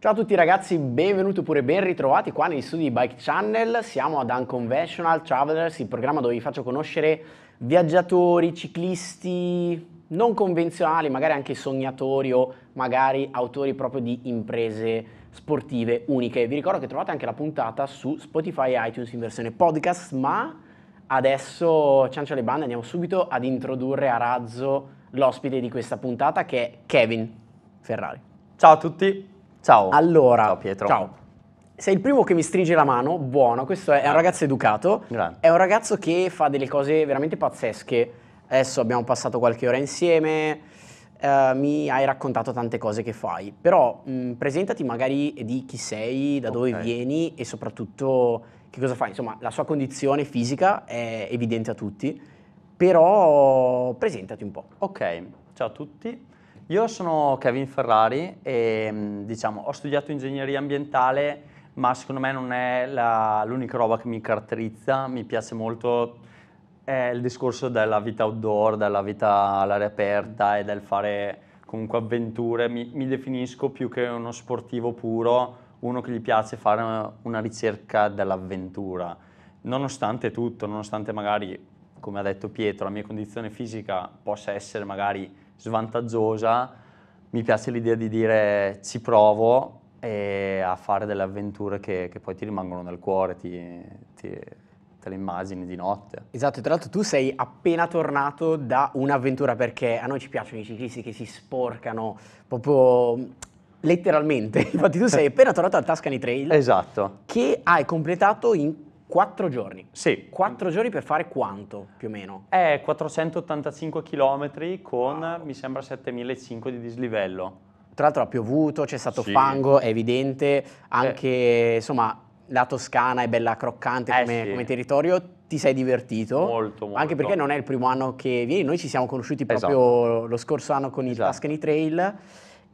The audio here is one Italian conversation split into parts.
Ciao a tutti ragazzi, benvenuti oppure ben ritrovati qua negli studi di Bike Channel. Siamo ad Unconventional Travelers, il programma dove vi faccio conoscere viaggiatori, ciclisti non convenzionali, magari anche sognatori o magari autori proprio di imprese sportive uniche. Vi ricordo che trovate anche la puntata su Spotify e iTunes in versione podcast, ma adesso ciancio le bande, andiamo subito ad introdurre a razzo l'ospite di questa puntata che è Kevin Ferrari. Ciao a tutti, Ciao. Allora, ciao Pietro. Ciao. Sei il primo che mi stringe la mano, buono, questo è, è un ragazzo educato, Grande. è un ragazzo che fa delle cose veramente pazzesche. Adesso abbiamo passato qualche ora insieme, eh, mi hai raccontato tante cose che fai, però mh, mm, presentati magari di chi sei, da okay. dove vieni e soprattutto che cosa fai. Insomma, la sua condizione fisica è evidente a tutti, però presentati un po'. Ok, ciao a tutti, io sono Kevin Ferrari e mm, diciamo, ho studiato ingegneria ambientale, ma secondo me non è l'unica roba che mi caratterizza. Mi piace molto eh, il discorso della vita outdoor, della vita all'aria aperta e del fare comunque avventure. Mi, mi definisco più che uno sportivo puro, uno che gli piace fare una ricerca dell'avventura. Nonostante tutto, nonostante magari, come ha detto Pietro, la mia condizione fisica possa essere magari svantaggiosa, mi piace l'idea di dire ci provo e a fare delle avventure che, che poi ti rimangono nel cuore, ti, ti, te le immagini di notte. Esatto, tra l'altro tu sei appena tornato da un'avventura perché a noi ci piacciono i ciclisti che si sporcano proprio letteralmente. Infatti tu sei appena tornato al Tuscany Trail. Esatto. Che hai completato in Quattro giorni? Sì. Quattro giorni per fare quanto, più o meno? È 485 km con, wow. mi sembra, 7.500 di dislivello. Tra l'altro ha piovuto, c'è stato sì. fango, è evidente, anche, eh. insomma, la Toscana è bella croccante eh come, sì. come, territorio, ti sei divertito. Molto, molto. Anche perché non è il primo anno che vieni, noi ci siamo conosciuti proprio esatto. lo scorso anno con esatto. il Tuscany Trail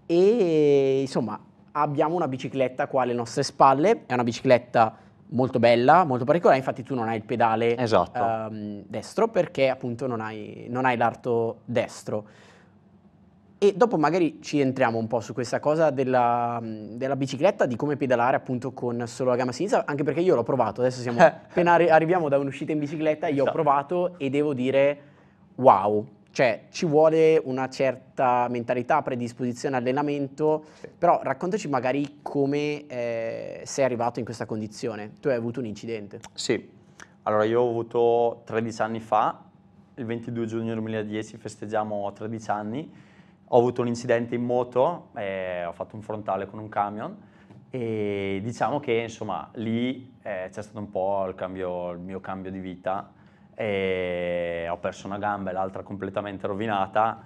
e insomma abbiamo una bicicletta qua alle nostre spalle, è una bicicletta molto bella, molto particolare, infatti tu non hai il pedale esatto. ehm, destro perché appunto non hai, non hai l'arto destro. E dopo magari ci entriamo un po' su questa cosa della, della, bicicletta, di come pedalare appunto con solo la gamma sinistra, anche perché io l'ho provato, adesso siamo appena arri- arriviamo da un'uscita in bicicletta, io esatto. ho provato e devo dire wow, cioè ci vuole una certa mentalità, predisposizione, allenamento, sì. però raccontaci magari come eh, sei arrivato in questa condizione. Tu hai avuto un incidente. Sì, allora io ho avuto 13 anni fa, il 22 giugno 2010 festeggiamo 13 anni, ho avuto un incidente in moto, eh, ho fatto un frontale con un camion e diciamo che insomma lì eh, c'è stato un po' il, cambio, il mio cambio di vita e ho perso una gamba e l'altra completamente rovinata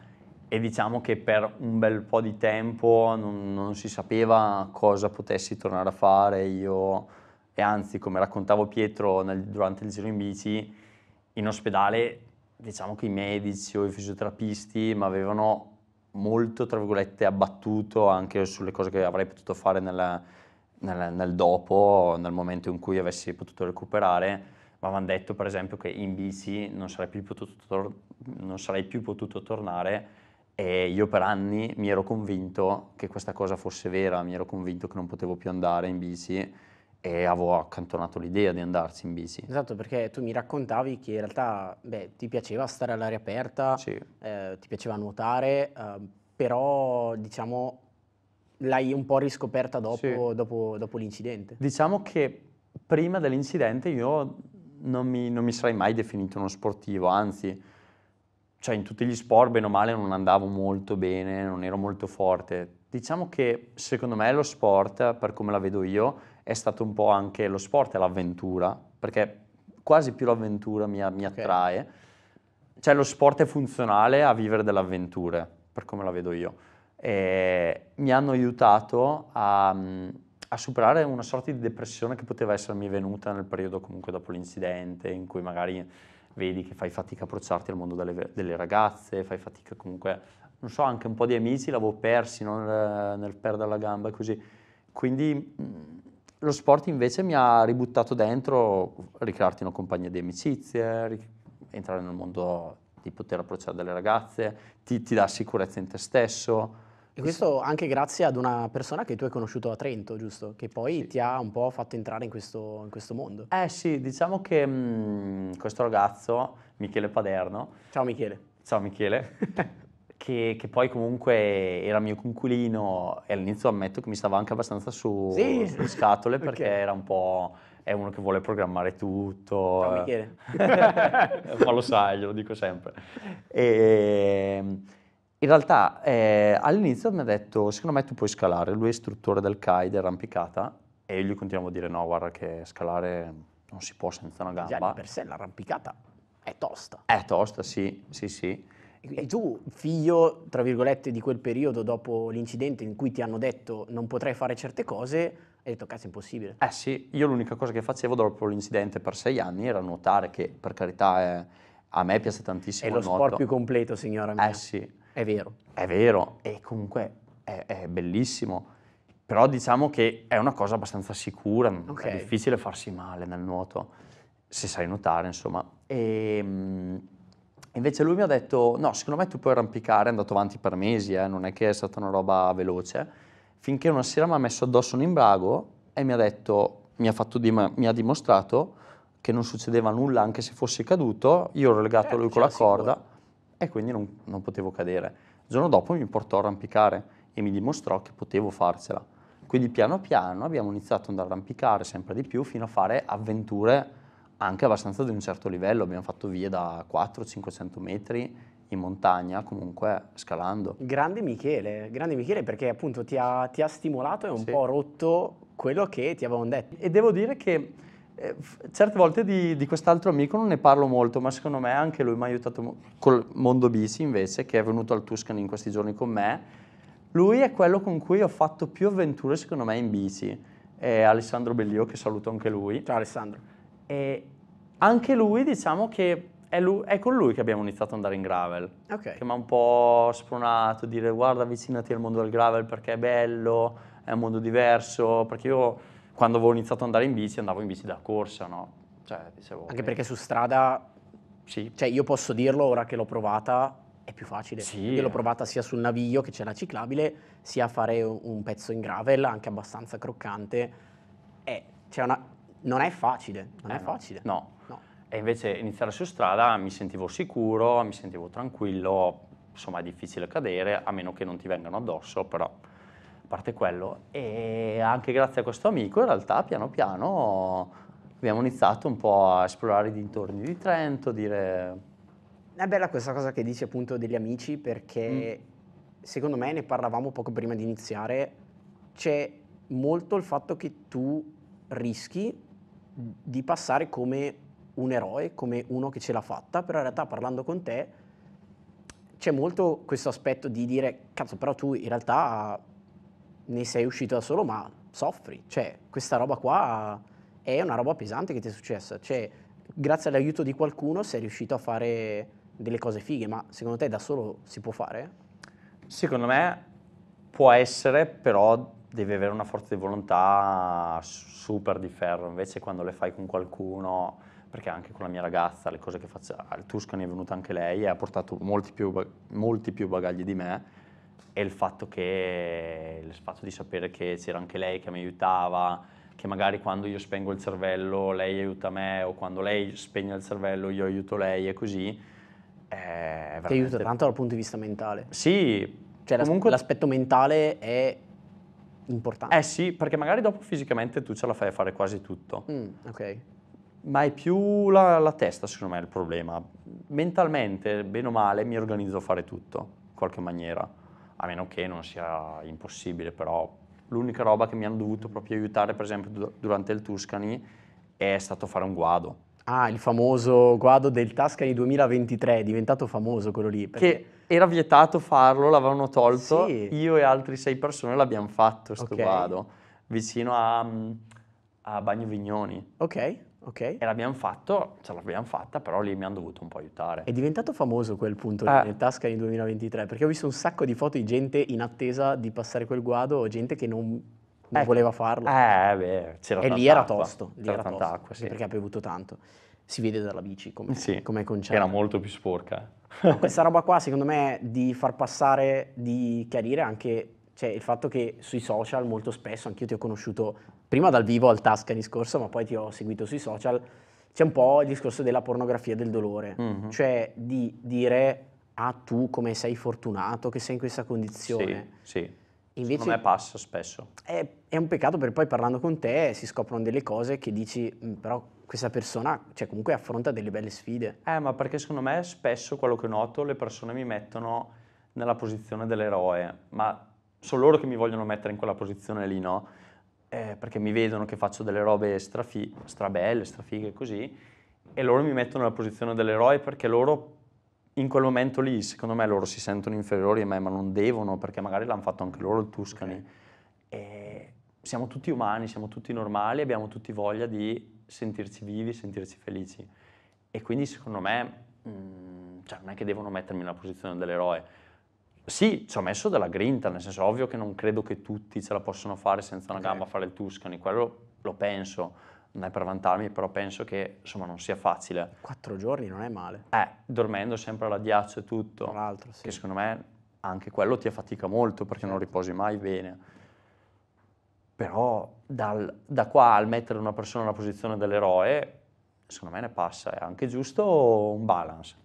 e diciamo che per un bel po' di tempo non, non, si sapeva cosa potessi tornare a fare io e anzi come raccontavo Pietro nel, durante il giro in bici in ospedale diciamo che i medici o i fisioterapisti mi avevano molto tra virgolette abbattuto anche sulle cose che avrei potuto fare nel, nel, nel dopo nel momento in cui avessi potuto recuperare ma mi hanno detto per esempio che in bici non sarei più potuto, non sarei più potuto tornare e io per anni mi ero convinto che questa cosa fosse vera, mi ero convinto che non potevo più andare in bici e avevo accantonato l'idea di andarsi in bici. Esatto, perché tu mi raccontavi che in realtà beh, ti piaceva stare all'aria aperta, sì. eh, ti piaceva nuotare, eh, però diciamo l'hai un po' riscoperta dopo, sì. dopo, dopo l'incidente. Diciamo che prima dell'incidente io non mi, non mi, sarei mai definito uno sportivo, anzi, cioè in tutti gli sport, bene o male, non andavo molto bene, non ero molto forte. Diciamo che secondo me lo sport, per come la vedo io, è stato un po' anche lo sport e l'avventura, perché quasi più l'avventura mi, mi attrae. Okay. Cioè lo sport è funzionale a vivere delle avventure, per come la vedo io. E mi hanno aiutato a a superare una sorta di depressione che poteva essermi venuta nel periodo comunque dopo l'incidente, in cui magari vedi che fai fatica a approcciarti al mondo delle, delle ragazze, fai fatica comunque, non so, anche un po' di amici l'avevo persi no? nel, nel perdere la gamba e così. Quindi lo sport invece mi ha ributtato dentro ricrearti una compagnia di amicizie, entrare nel mondo di poter approcciare delle ragazze, ti, ti dà sicurezza in te stesso, e questo anche grazie ad una persona che tu hai conosciuto a Trento, giusto? Che poi sì. ti ha un po' fatto entrare in questo, in questo mondo. Eh sì, diciamo che mh, mm, questo ragazzo, Michele Paderno. Ciao Michele. Ciao Michele. che, che, poi comunque era mio conculino e all'inizio ammetto che mi stava anche abbastanza su, sì. su scatole perché okay. era un po' è uno che vuole programmare tutto. Ciao Michele. Ma lo sai, glielo dico sempre. E, ehm, in realtà eh, all'inizio mi ha detto, secondo me tu puoi scalare, lui è istruttore del CAI, dell'arrampicata, e io gli continuavo a dire no, guarda che scalare non si può senza una gamba. Già di per sé l'arrampicata è tosta. È tosta, sì, sì, sì. E tu, figlio, tra virgolette, di quel periodo dopo l'incidente in cui ti hanno detto non potrai fare certe cose, hai detto cazzo è impossibile. Eh sì, io l'unica cosa che facevo dopo l'incidente per sei anni era nuotare, che per carità è, a me piace tantissimo È lo nuoto. più completo, signora mia. Eh sì, è vero. È vero, e comunque è, è bellissimo. Però diciamo che è una cosa abbastanza sicura, okay. è difficile farsi male nel nuoto, se sai nuotare, insomma. E, ehm, invece lui mi ha detto, no, secondo me tu puoi arrampicare, è andato avanti per mesi, eh, non è che è stata una roba veloce, finché una sera mi ha messo addosso un imbrago e mi ha detto, mi ha, dim- mi ha dimostrato che non succedeva nulla anche se fossi caduto, io ero legato a eh, lui con la corda e quindi non, non potevo cadere. Il giorno dopo mi portò a arrampicare e mi dimostrò che potevo farcela. Quindi piano piano abbiamo iniziato ad arrampicare sempre di più fino a fare avventure anche abbastanza di un certo livello, abbiamo fatto vie da 400-500 metri in montagna comunque scalando. Grande Michele, grande Michele perché appunto ti ha, ti ha stimolato e un sì. po' rotto quello che ti avevano detto. E devo dire che eh, certe volte di, di quest'altro amico non ne parlo molto, ma secondo me anche lui mi ha aiutato mo- col Mondo Bici invece, che è venuto al Tuscan in questi giorni con me. Lui è quello con cui ho fatto più avventure secondo me in bici. È Alessandro Bellio, che saluto anche lui. Ciao Alessandro. E anche lui diciamo che è, lui, è, con lui che abbiamo iniziato ad andare in gravel. Okay. Che mi ha un po' spronato, dire guarda avvicinati al mondo del gravel perché è bello, è un mondo diverso, perché io quando avevo iniziato ad andare in bici andavo in bici da corsa, no? Cioè, dicevo, Anche perché eh. su strada, sì. cioè io posso dirlo ora che l'ho provata, è più facile. Sì. Io l'ho provata sia sul naviglio che c'è la ciclabile, sia a fare un pezzo in gravel, anche abbastanza croccante. È, una, non è facile, non eh è no. facile. No. no. E invece iniziare su strada mi sentivo sicuro, mi sentivo tranquillo, insomma è difficile cadere, a meno che non ti vengano addosso, però parte quello. E anche grazie a questo amico, in realtà, piano piano abbiamo iniziato un po' a esplorare i dintorni di Trento, dire... È bella questa cosa che dici appunto degli amici perché mm. secondo me ne parlavamo poco prima di iniziare, c'è molto il fatto che tu rischi di passare come un eroe, come uno che ce l'ha fatta, però in realtà parlando con te c'è molto questo aspetto di dire cazzo però tu in realtà ne sei uscito da solo, ma soffri. Cioè, questa roba qua è una roba pesante che ti è successa. Cioè, grazie all'aiuto di qualcuno sei riuscito a fare delle cose fighe, ma secondo te da solo si può fare? Secondo me può essere, però devi avere una forza di volontà super di ferro. Invece quando le fai con qualcuno, perché anche con la mia ragazza, le cose che faccio, al Tuscany è venuta anche lei e ha portato molti più, molti più bagagli di me, e il fatto, che, il fatto di sapere che c'era anche lei che mi aiutava, che magari quando io spengo il cervello lei aiuta me o quando lei spegne il cervello io aiuto lei e così. È eh, veramente... Ti aiuta tanto dal punto di vista mentale. Sì. Cioè comunque... l'aspetto mentale è importante. Eh sì, perché magari dopo fisicamente tu ce la fai a fare quasi tutto. Mm, ok. Ma è più la, la testa secondo me il problema. Mentalmente, bene o male, mi organizzo a fare tutto, in qualche maniera a meno che non sia impossibile, però l'unica roba che mi hanno dovuto proprio aiutare, per esempio durante il Tuscany, è stato fare un guado. Ah, il famoso guado del Tuscany 2023, è diventato famoso quello lì. Perché... Che era vietato farlo, l'avevano tolto, sì. io e altre sei persone l'abbiamo fatto, questo okay. guado, vicino a, mm, a Bagno Vignoni. Ok. Okay. E l'abbiamo fatto, ce l'abbiamo fatta, però lì mi hanno dovuto un po' aiutare. È diventato famoso quel punto eh. nel Tasca nel 2023, perché ho visto un sacco di foto di gente in attesa di passare quel guado, gente che non, non ecco. voleva farlo. Eh, beh, c'era E lì era tosto, lì c'era era tosto, acqua, sì. perché ha bevuto tanto. Si vede dalla bici come sì, com'è concetto. Era molto più sporca. Eh. Questa roba qua, secondo me, di far passare, di chiarire anche cioè il fatto che sui social molto spesso, anch'io ti ho conosciuto prima dal vivo al Tuscany discorso, ma poi ti ho seguito sui social, c'è un po' il discorso della pornografia del dolore, mm-hmm. cioè di dire ah tu come sei fortunato che sei in questa condizione. Sì, sì. Invece, Secondo me passa spesso. È, è, un peccato perché poi parlando con te si scoprono delle cose che dici, mm, però questa persona cioè, comunque affronta delle belle sfide. Eh, ma perché secondo me spesso quello che noto, le persone mi mettono nella posizione dell'eroe, ma sono loro che mi vogliono mettere in quella posizione lì, no? eh, perché mi vedono che faccio delle robe strafi- strabelle, strafighe così, e loro mi mettono nella posizione dell'eroe perché loro in quel momento lì, secondo me, loro si sentono inferiori a me, ma non devono, perché magari l'hanno fatto anche loro il Tuscany. Okay. siamo tutti umani, siamo tutti normali, abbiamo tutti voglia di sentirci vivi, sentirci felici. E quindi, secondo me, mh, mm, cioè, non è che devono mettermi nella posizione dell'eroe sì, ci ho messo della grinta, nel senso ovvio che non credo che tutti ce la possano fare senza una okay. a fare il Tuscany, quello lo penso, non è per vantarmi, però penso che insomma non sia facile. Quattro giorni non è male. Eh, dormendo sempre alla ghiaccio e tutto. Tra l'altro, sì. Che secondo me anche quello ti affatica molto perché certo. non riposi mai bene. Però dal, da qua al mettere una persona nella posizione dell'eroe, secondo me ne passa, è anche giusto un balance.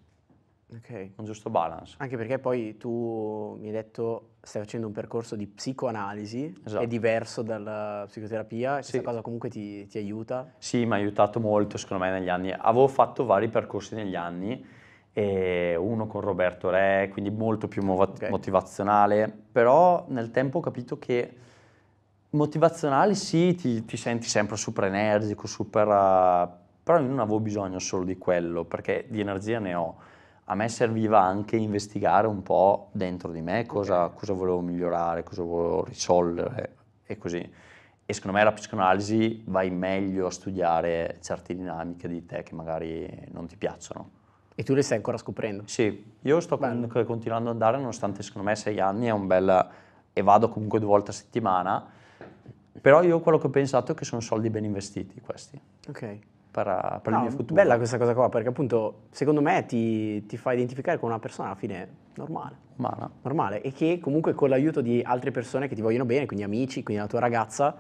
Okay. Un giusto balance. Anche perché poi tu mi hai detto stai facendo un percorso di psicoanalisi, esatto. è diverso dalla psicoterapia, questa sì. cosa comunque ti, ti aiuta? Sì, mi ha aiutato molto secondo me negli anni. Avevo fatto vari percorsi negli anni, uno con Roberto Re, quindi molto più mov- okay. motivazionale, però nel tempo ho capito che motivazionale sì, ti, ti senti sempre super energico, super... Uh, però io non avevo bisogno solo di quello, perché di energia ne ho a me serviva anche investigare un po' dentro di me cosa, okay. cosa volevo migliorare, cosa volevo risolvere e così. E secondo me la psicoanalisi vai meglio a studiare certe dinamiche di te che magari non ti piacciono. E tu le stai ancora scoprendo? Sì, io sto Bello. continuando ad andare nonostante secondo me sei anni è un bel... e vado comunque due volte a settimana, però io quello che ho pensato è che sono soldi ben investiti questi. Ok para, para no, il mio futuro. Bella questa cosa qua, perché appunto secondo me ti, ti fa identificare con una persona alla fine normale. Umana. Normale. E che comunque con l'aiuto di altre persone che ti vogliono bene, quindi amici, quindi la tua ragazza,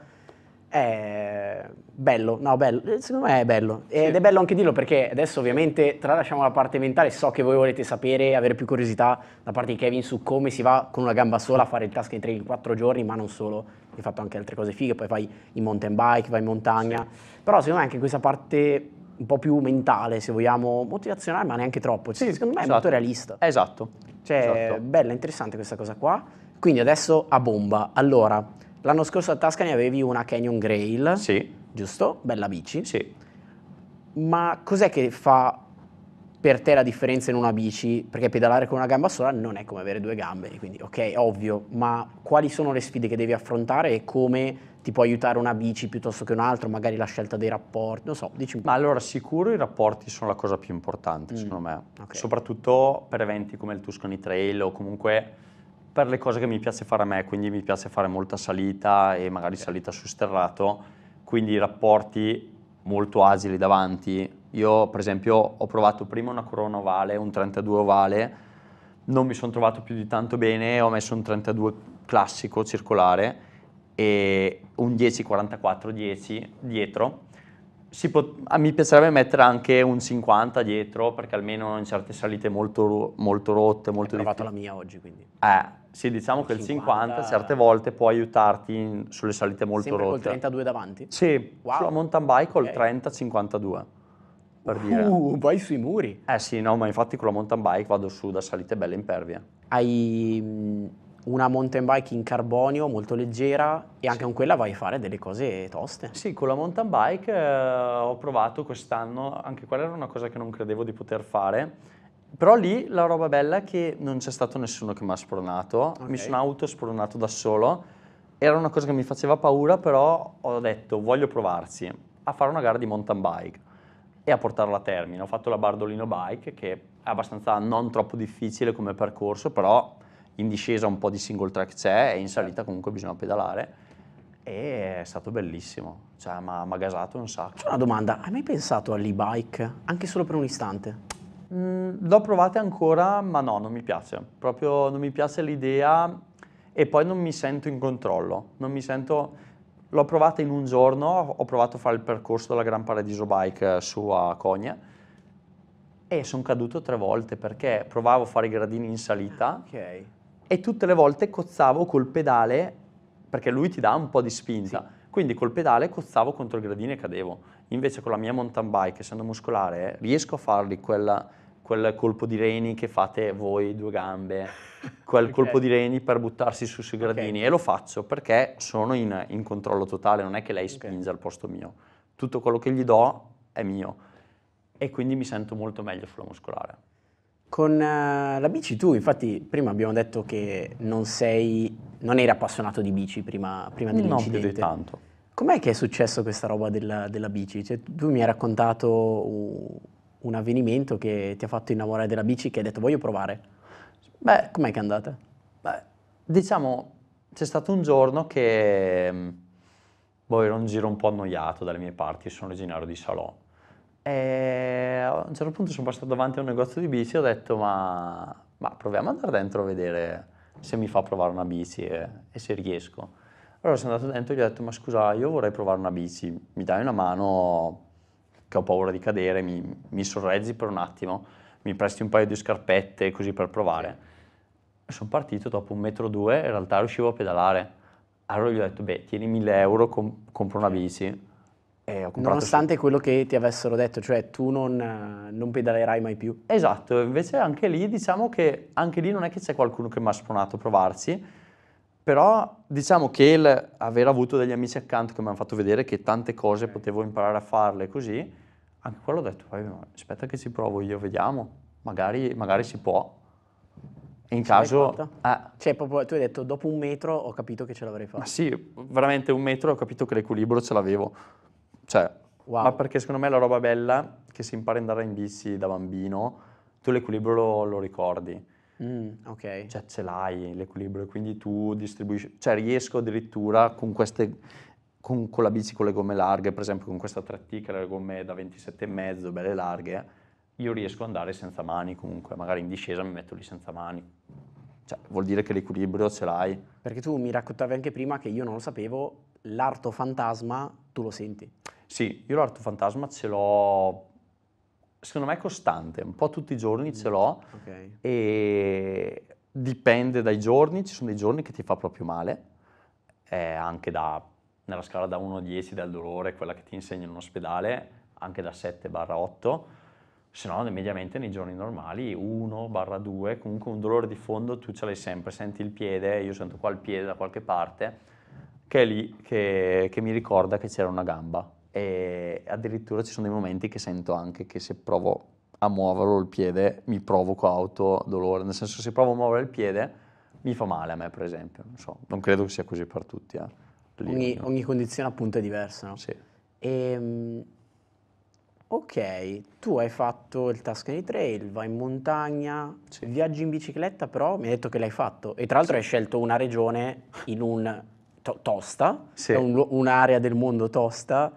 è bello, no, bello, eh, secondo me è bello. Ed sì. è bello anche dirlo perché adesso ovviamente tralasciamo la parte mentale, so che voi volete sapere, avere più curiosità da parte di Kevin su come si va con una gamba sola a fare il task in 3-4 giorni, ma non solo, hai fatto anche altre cose fighe, poi fai in mountain bike, vai in montagna, sì. però secondo me anche questa parte un po' più mentale, se vogliamo, motivazionale, ma neanche troppo, cioè, sì, secondo me esatto. è molto esatto. realista. Esatto. Cioè, esatto. bella, interessante questa cosa qua. Quindi adesso a bomba. Allora, L'anno scorso a Tasca avevi una Canyon Grail. Sì. Giusto? Bella bici. Sì. Ma cos'è che fa per te la differenza in una bici? Perché pedalare con una gamba sola non è come avere due gambe, quindi ok, ovvio, ma quali sono le sfide che devi affrontare e come ti può aiutare una bici piuttosto che un altro, magari la scelta dei rapporti, non so, dici un po'. Ma allora, sicuro i rapporti sono la cosa più importante, mm. secondo me, okay. soprattutto per eventi come il Tuscany Trail o comunque per le cose che mi piace fare a me, quindi mi piace fare molta salita e magari salita su sterrato, quindi rapporti molto agili davanti. Io per esempio ho provato prima una corona ovale, un 32 ovale, non mi sono trovato più di tanto bene, ho messo un 32 classico circolare e un 10-44-10 dietro. Pot- mi piacerebbe mettere anche un 50 dietro perché almeno in certe salite molto, molto rotte, molto... Ho provato la mia oggi quindi. Eh, sì, diciamo che il 50 certe volte può aiutarti in, sulle salite molto Sempre rotte. col 32 davanti? Sì, wow. sulla mountain bike col okay. 30-52. Per dire. Uh, vai sui muri. Eh sì, no, ma infatti con la mountain bike vado su da salite belle impervie. Hai una mountain bike in carbonio molto leggera e anche sì. con quella vai a fare delle cose toste. Sì, con la mountain bike eh, ho provato quest'anno, anche quella era una cosa che non credevo di poter fare però lì la roba bella è che non c'è stato nessuno che mi ha spronato, okay. mi sono autospronato da solo. Era una cosa che mi faceva paura, però ho detto voglio provarci a fare una gara di mountain bike e a portarla a termine. Ho fatto la Bardolino Bike, che è abbastanza non troppo difficile come percorso, però in discesa un po' di single track c'è e in salita comunque bisogna pedalare. E è stato bellissimo, cioè mi ha gasato un sacco. C'è una domanda, hai mai pensato all'e-bike, anche solo per un istante? Mm, l'ho provata ancora, ma no, non mi piace. Proprio non mi piace l'idea e poi non mi sento in controllo. Non mi sento... L'ho provata in un giorno, ho provato a fare il percorso della Gran Paradiso Bike eh, su a Cogna e sono caduto tre volte perché provavo a fare i gradini in salita ah, okay. e tutte le volte cozzavo col pedale perché lui ti dà un po' di spinta. Sì. Quindi col pedale cozzavo contro il gradino e cadevo. Invece con la mia mountain bike, essendo muscolare, riesco a fargli quella, quel colpo di reni che fate voi due gambe, quel okay. colpo di reni per buttarsi su sui gradini okay. e lo faccio perché sono in, in, controllo totale, non è che lei spinge okay. al posto mio, tutto quello che gli do è mio e quindi mi sento molto meglio sulla muscolare. Con eh, la bici tu, infatti, prima abbiamo detto che non sei, non eri appassionato di bici prima, prima dell'incidente. No, più di tanto. Com'è che è successo questa roba della, della bici? Cioè, tu mi hai raccontato un avvenimento che ti ha fatto innamorare della bici che hai detto voglio provare. Beh, com'è che è andata? Beh, diciamo, c'è stato un giorno che mm, boh, ero un giro un po' annoiato dalle mie parti, sono originario di Salò. E a un certo punto sono passato davanti a un negozio di bici e ho detto ma, ma proviamo ad andare dentro a vedere se mi fa provare una bici e, e se riesco. Allora sono andato dentro e gli ho detto, ma scusa, io vorrei provare una bici, mi dai una mano che ho paura di cadere, mi, mi sorreggi per un attimo, mi presti un paio di scarpette così per provare. Sono partito, dopo un metro o due, in realtà riuscivo a pedalare. Allora gli ho detto, beh, tieni 1000 euro, com- compro una bici. Eh, Nonostante su... quello che ti avessero detto, cioè tu non, non, pedalerai mai più. Esatto, invece anche lì diciamo che anche lì non è che c'è qualcuno che mi ha sponato a provarci, però diciamo che il aver avuto degli amici accanto che mi hanno fatto vedere che tante cose potevo imparare a farle così, anche quello ho detto, aspetta che ci provo io, vediamo, magari, magari si può. in caso... Eh, cioè, proprio, tu hai detto, dopo un metro ho capito che ce l'avrei fatta. sì, veramente un metro ho capito che l'equilibrio ce l'avevo. Cioè, wow. ma perché secondo me la roba bella che si impara ad andare in bici da bambino, tu l'equilibrio lo, lo ricordi. Mm, ok. Cioè ce l'hai l'equilibrio, quindi tu distribuisci, cioè riesco addirittura con queste, con, con la bici con le gomme larghe, per esempio con questa 3T che ha le gomme da 27,5, belle larghe, io riesco ad andare senza mani comunque, magari in discesa mi metto lì senza mani. Cioè vuol dire che l'equilibrio ce l'hai. Perché tu mi raccontavi anche prima che io non lo sapevo, l'arto fantasma tu lo senti? Sì, io l'arto fantasma ce l'ho secondo me è costante, un po' tutti i giorni mm, ce l'ho okay. e dipende dai giorni, ci sono dei giorni che ti fa proprio male, eh, anche da, nella scala da 1 a 10 del dolore, quella che ti insegna in un ospedale, anche da 7 barra 8, se no mediamente nei giorni normali 1 barra 2, comunque un dolore di fondo tu ce l'hai sempre, senti il piede, io sento qua il piede da qualche parte, che è lì che, che mi ricorda che c'era una gamba e addirittura ci sono dei momenti che sento anche che se provo a muoverlo il piede mi provoco auto dolore, nel senso se provo a muovere il piede mi fa male a me per esempio, non, so. non credo che sia così per tutti. Eh. ogni, no. ogni, condizione appunto è diversa, no? Sì. E, ehm, ok, tu hai fatto il Tuscany Trail, vai in montagna, sì. viaggi in bicicletta però mi hai detto che l'hai fatto e tra l'altro sì. hai scelto una regione in un to- tosta, sì. un, un'area del mondo tosta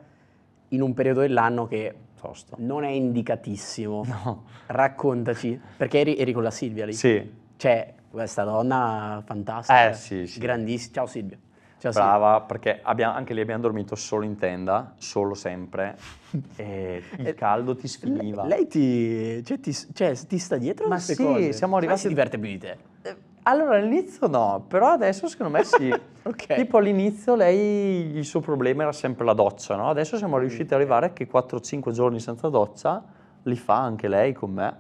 in un periodo dell'anno che Tosto. non è indicatissimo. No. Raccontaci, perché eri, eri, con la Silvia lì? Sì. Cioè, questa donna fantastica, eh, sì, sì. grandissima. Ciao Silvia. Ciao, Brava, Silvia. perché abbiamo, anche lì abbiamo dormito solo in tenda, solo sempre, e il eh, caldo ti sfiniva. Lei, lei ti, cioè, ti, cioè, ti, sta dietro Ma sì, cose? siamo arrivati... Ma si diverte più di te. Eh allora all'inizio no, però adesso secondo me sì. okay. Tipo all'inizio lei, il suo problema era sempre la doccia, no? Adesso siamo riusciti mm. ad arrivare che 4-5 giorni senza doccia li fa anche lei con me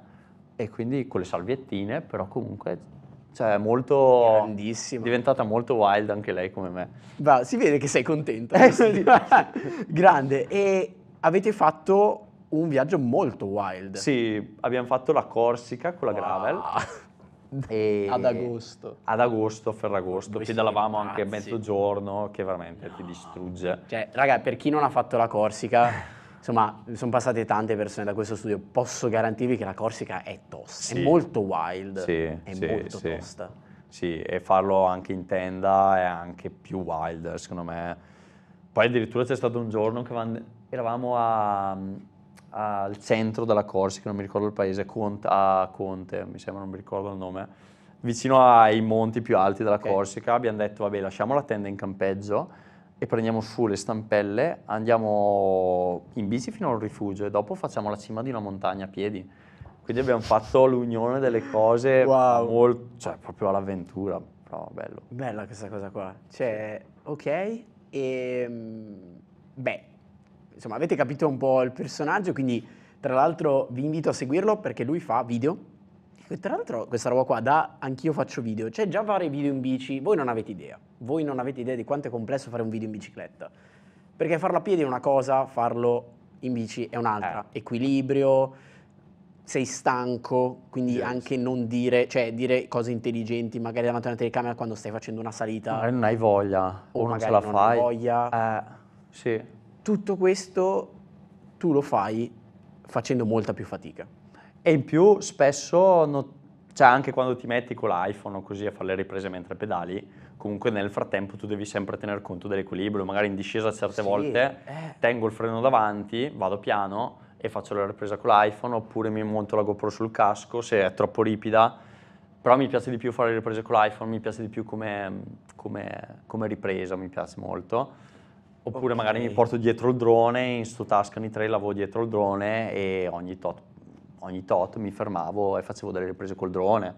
e quindi con le salviettine, però comunque cioè molto grandissima diventata molto wild anche lei come me Va, si vede che sei contenta eh, grande e avete fatto un viaggio molto wild sì abbiamo fatto la Corsica con la wow. gravel E ad agosto. Ad agosto, Ferragosto, Poi pedalavamo anche a mezzogiorno, che veramente no. ti distrugge. Cioè, raga, per chi non ha fatto la Corsica... Insomma, sono passate tante persone da questo studio, posso garantirvi che la Corsica è tosta, sì. è molto wild, sì, è sì, molto tosta. Sì, e farlo anche in tenda è anche più wild, secondo me. Poi addirittura c'è stato un giorno che eravamo a, al centro della Corsica, non mi ricordo il paese, a Conte, mi sembra, non mi ricordo il nome, vicino ai monti più alti della okay. Corsica, abbiamo detto vabbè lasciamo la tenda in campeggio e prendiamo su le stampelle, andiamo in bici fino al rifugio e dopo facciamo la cima di una montagna a piedi. Quindi abbiamo fatto l'unione delle cose wow. molto, cioè proprio all'avventura, però bello. Bella questa cosa qua. Cioè, ok, e ehm, beh, insomma avete capito un po' il personaggio, quindi tra l'altro vi invito a seguirlo perché lui fa video. E tra l'altro questa roba qua da anch'io faccio video, cioè già fare video in bici, voi non avete idea, voi non avete idea di quanto è complesso fare un video in bicicletta, perché farlo a piedi è una cosa, farlo in bici è un'altra, eh. equilibrio, sei stanco, quindi yes. anche non dire, cioè dire cose intelligenti, magari davanti a una telecamera quando stai facendo una salita. Magari non hai voglia, o, o non ce la non fai. Hai voglia. Eh, sì tutto questo tu lo fai facendo molta più fatica. E in più spesso, no, cioè anche quando ti metti con l'iPhone così a fare le riprese mentre pedali, comunque nel frattempo tu devi sempre tener conto dell'equilibrio, magari in discesa certe sì, volte eh. tengo il freno davanti, vado piano e faccio la ripresa con l'iPhone oppure mi monto la GoPro sul casco se è troppo ripida, però mi piace di più fare le riprese con l'iPhone, mi piace di più come, come, come ripresa, mi piace molto. Oppure okay. magari mi porto dietro il drone, in sto Tuscany 3 l'avevo dietro il drone e ogni tot, ogni tot mi fermavo e facevo delle riprese col drone.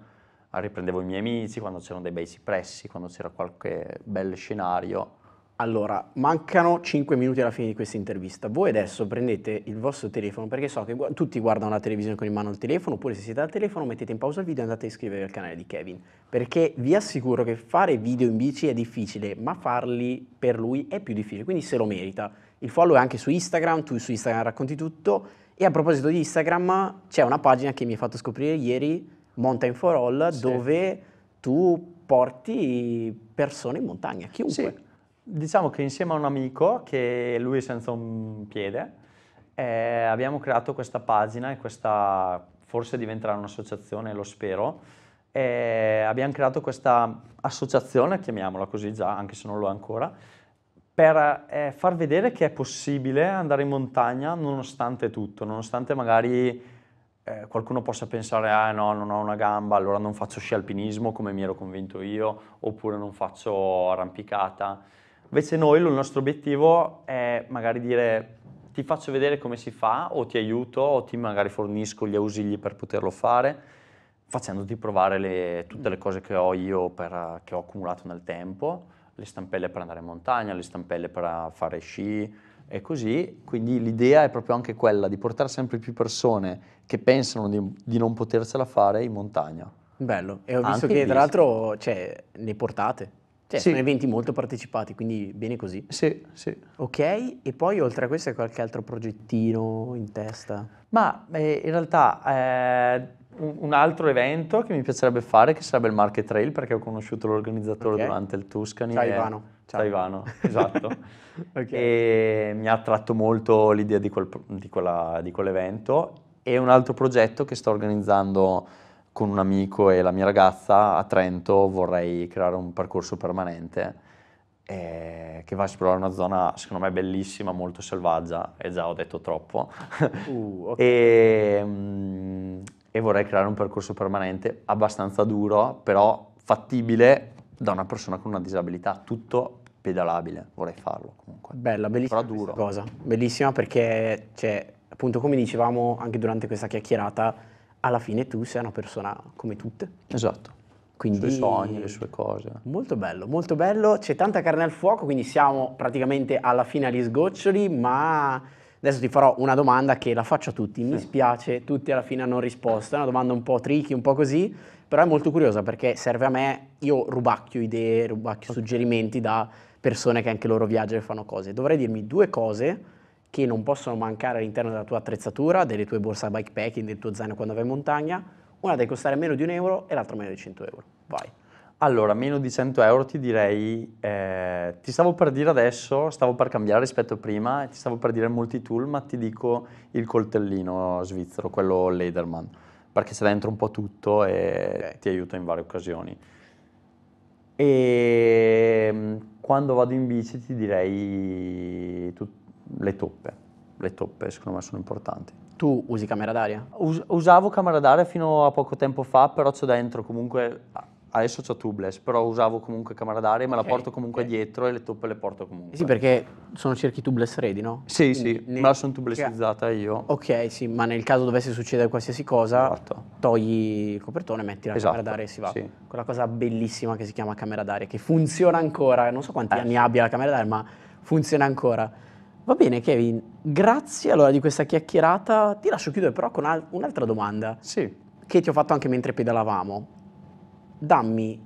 Riprendevo i miei amici quando c'erano dei bei cipressi, quando c'era qualche bel scenario allora, mancano 5 minuti alla fine di questa intervista. Voi adesso prendete il vostro telefono, perché so che gu tutti guardano la televisione con in mano il telefono, oppure se siete al telefono mettete in pausa il video e andate a iscrivervi al canale di Kevin. Perché vi assicuro che fare video in bici è difficile, ma farli per lui è più difficile, quindi se lo merita. Il follow è anche su Instagram, tu su Instagram racconti tutto. E a proposito di Instagram, c'è una pagina che mi hai fatto scoprire ieri, Mountain for All, sì. dove tu porti persone in montagna, chiunque. Sì Diciamo che insieme a un amico, che lui è senza un piede, eh, abbiamo creato questa pagina e questa forse diventerà un'associazione, lo spero. Eh, abbiamo creato questa associazione, chiamiamola così già, anche se non lo è ancora, per eh, far vedere che è possibile andare in montagna nonostante tutto, nonostante magari eh, qualcuno possa pensare ah no, non ho una gamba, allora non faccio sci alpinismo come mi ero convinto io, oppure non faccio arrampicata. Invece noi, il nostro obiettivo è magari dire ti faccio vedere come si fa o ti aiuto o ti magari fornisco gli ausili per poterlo fare facendoti provare le, tutte le cose che ho io, per, che ho accumulato nel tempo, le stampelle per andare in montagna, le stampelle per eh, fare sci e così. Quindi l'idea è proprio anche quella di portare sempre più persone che pensano di, di non potercela fare in montagna. Bello, e ho visto anche che tra l'altro cioè, ne portate. Cioè, sì. sono eventi molto partecipati, quindi bene così. Sì, sì. Ok, e poi oltre a questo hai qualche altro progettino in testa? Ma eh, in realtà eh, un altro evento che mi piacerebbe fare che sarebbe il Market Trail perché ho conosciuto l'organizzatore okay. durante il Tuscany. Ciao e... Ivano. Ciao, Ciao Ivano, esatto. okay. E mi ha attratto molto l'idea di, quel, di, quella, di quell'evento e un altro progetto che sto organizzando con un amico e la mia ragazza a Trento vorrei creare un percorso permanente eh, che va a esplorare una zona secondo me bellissima, molto selvaggia, e già ho detto troppo, uh, okay. e, mm, e vorrei creare un percorso permanente abbastanza duro, però fattibile da una persona con una disabilità, tutto pedalabile, vorrei farlo comunque. Bella, bellissima cosa, bellissima perché cioè, appunto come dicevamo anche durante questa chiacchierata, alla fine tu sei una persona come tutte. Esatto. Quindi, I suoi sogni, le sue cose. Molto bello, molto bello. C'è tanta carne al fuoco, quindi siamo praticamente alla fine agli sgoccioli, ma adesso ti farò una domanda che la faccio a tutti. Mi sì. spiace, tutti alla fine hanno risposto. È una domanda un po' tricky, un po' così, però è molto curiosa perché serve a me. Io rubacchio idee, rubacchio okay. suggerimenti da persone che anche loro viaggiano e fanno cose. Dovrei dirmi due cose che non possono mancare all'interno della tua attrezzatura, delle tue borse bikepacking, del tuo zaino quando vai in montagna. Una deve costare meno di un euro e l'altra meno di 100 euro. Vai. Allora, meno di 100 euro ti direi, eh, ti stavo per dire adesso, stavo per cambiare rispetto a prima, ti stavo per dire multi-tool, ma ti dico il coltellino svizzero, quello Lederman, perché c'è dentro un po' tutto e okay. ti aiuta in varie occasioni. E ehm, quando vado in bici ti direi tutto le toppe, le toppe secondo me sono importanti. Tu usi camera d'aria? Us usavo camera d'aria fino a poco tempo fa, però c'ho dentro comunque, adesso c'ho tubeless, però usavo comunque camera d'aria, me la porto comunque okay. dietro e le toppe le porto comunque. Sì, perché sono cerchi tubeless ready, no? Sì, Quindi, sì, ne... me la sono tubelessizzata io. Ok, sì, ma nel caso dovesse succedere qualsiasi cosa, esatto. togli il copertone, metti la esatto, camera d'aria e si va. Sì. Quella cosa bellissima che si chiama camera d'aria, che funziona ancora, non so quanti eh. anni abbia la camera d'aria, ma funziona ancora. Va bene Kevin, grazie allora di questa chiacchierata. Ti lascio chiudere però con al- un'altra domanda. Sì. Che ti ho fatto anche mentre pedalavamo. Dammi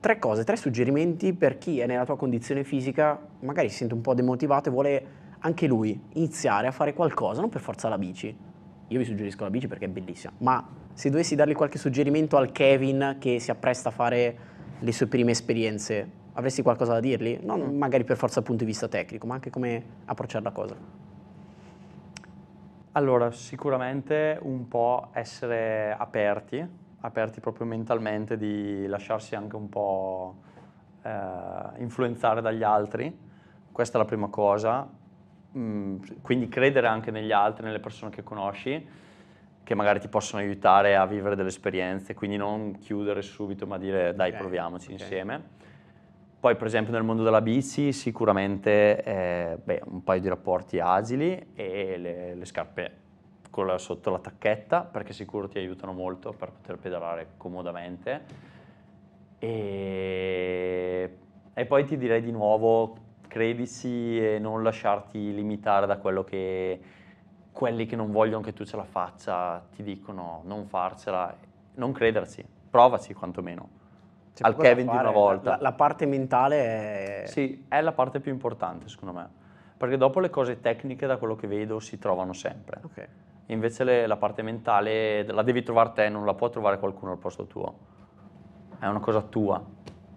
tre cose, tre suggerimenti per chi è nella tua condizione fisica, magari si sente un po' demotivato e vuole anche lui iniziare a fare qualcosa, non per forza la bici. Io vi suggerisco la bici perché è bellissima, ma se dovessi dargli qualche suggerimento al Kevin che si appresta a fare le sue prime esperienze, Avresti qualcosa da dirgli? Non mm. magari per forza dal punto di vista tecnico, ma anche come approcciare la cosa. Allora, sicuramente un po' essere aperti, aperti proprio mentalmente, di lasciarsi anche un po' eh, influenzare dagli altri, questa è la prima cosa, mm, quindi credere anche negli altri, nelle persone che conosci, che magari ti possono aiutare a vivere delle esperienze, quindi non chiudere subito ma dire dai okay. proviamoci okay. insieme poi per esempio nel mondo della bici sicuramente eh, beh, un paio di rapporti agili e le, le scarpe con sotto la tacchetta perché sicuro ti aiutano molto per poter pedalare comodamente. E, e poi ti direi di nuovo credici e non lasciarti limitare da quello che quelli che non vogliono che tu ce la faccia ti dicono non farcela, non crederci, provaci quantomeno. C'è al Kevin di una volta. La, la parte mentale è... Sì, è la parte più importante secondo me, perché dopo le cose tecniche da quello che vedo si trovano sempre. Okay. Invece le, la parte mentale la devi trovare te, non la può trovare qualcuno al posto tuo. È una cosa tua,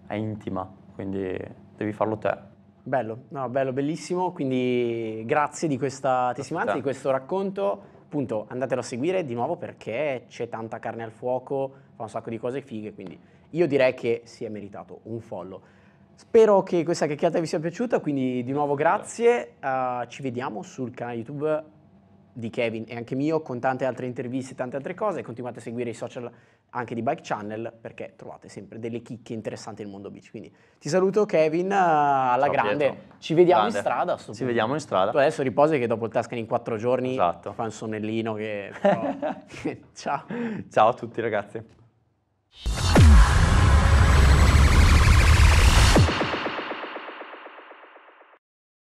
è intima, quindi devi farlo te. Bello, no, bello, bellissimo, quindi grazie di questa testimonianza, di questo racconto appunto andatelo a seguire di nuovo perché c'è tanta carne al fuoco, fa un sacco di cose fighe, quindi io direi che si è meritato un follow. Spero che questa chiacchierata vi sia piaciuta, quindi di nuovo grazie, uh, ci vediamo sul canale YouTube di Kevin e anche mio con tante altre interviste e tante altre cose, continuate a seguire i social anche di Bike Channel perché trovate sempre delle chicche interessanti nel mondo bici. Quindi ti saluto Kevin, uh, alla Ciao, grande, Pietro. ci vediamo grande. in strada. Ci punto. vediamo in strada. Tu adesso riposi che dopo il Tuscan in quattro giorni esatto. fa un sonnellino che... Ciao. Ciao a tutti ragazzi.